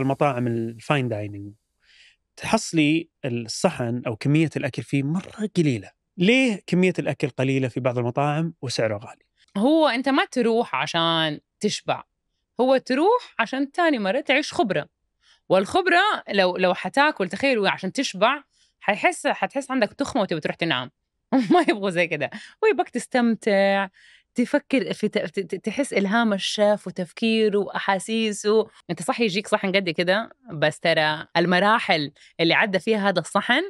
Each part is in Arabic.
المطاعم الفاين دايننج تحصلي الصحن او كميه الاكل فيه مره قليله ليه كميه الاكل قليله في بعض المطاعم وسعره غالي هو انت ما تروح عشان تشبع هو تروح عشان تاني مره تعيش خبره والخبره لو لو حتاكل تخيل عشان تشبع حيحس حتحس عندك تخمه وتبي تروح تنام ما يبغوا زي كده هو تستمتع تفكر في تحس الهام الشاف وتفكيره واحاسيسه انت صح يجيك صحن قد كده بس ترى المراحل اللي عدى فيها هذا الصحن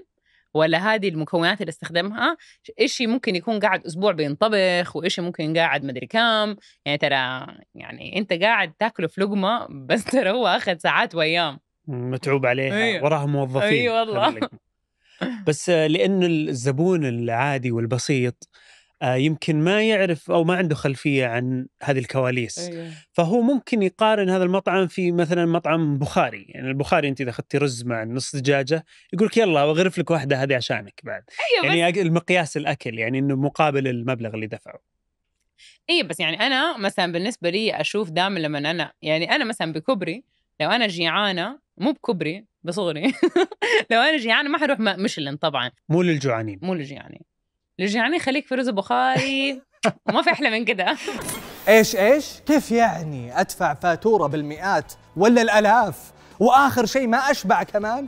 ولا هذه المكونات اللي استخدمها إشي ممكن يكون قاعد أسبوع بينطبخ وإشي ممكن قاعد مدري كام يعني ترى يعني أنت قاعد تاكله في لقمة بس ترى هو أخذ ساعات وأيام متعوب عليها أيوه. وراها موظفين أي أيوه والله بس آه، لأنه الزبون العادي والبسيط آه، يمكن ما يعرف او ما عنده خلفيه عن هذه الكواليس أيه. فهو ممكن يقارن هذا المطعم في مثلا مطعم بخاري يعني البخاري انت اذا اخذتي رز مع نص دجاجه يقول لك يلا وغرف لك واحده هذه عشانك بعد أيوة يعني بس... المقياس الاكل يعني انه مقابل المبلغ اللي دفعه اي بس يعني انا مثلا بالنسبه لي اشوف دائما لما انا يعني انا مثلا بكبري لو انا جيعانه مو بكبري بصغري لو انا جيعانه ما حروح ميشلن طبعا مو للجوعانين مو للجوعانين لجعني خليك في رز بخاري وما في احلى من كده ايش ايش؟ كيف يعني ادفع فاتوره بالمئات ولا الالاف واخر شيء ما اشبع كمان؟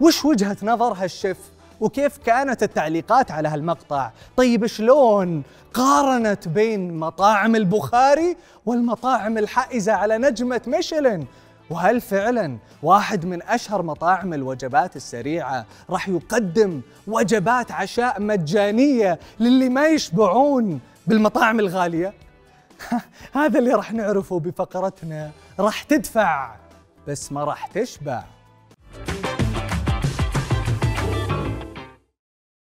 وش وجهه نظر هالشيف؟ وكيف كانت التعليقات على هالمقطع؟ طيب شلون قارنت بين مطاعم البخاري والمطاعم الحائزه على نجمه ميشلين وهل فعلا واحد من أشهر مطاعم الوجبات السريعة راح يقدم وجبات عشاء مجانية للي ما يشبعون بالمطاعم الغالية؟ هذا اللي راح نعرفه بفقرتنا راح تدفع بس ما راح تشبع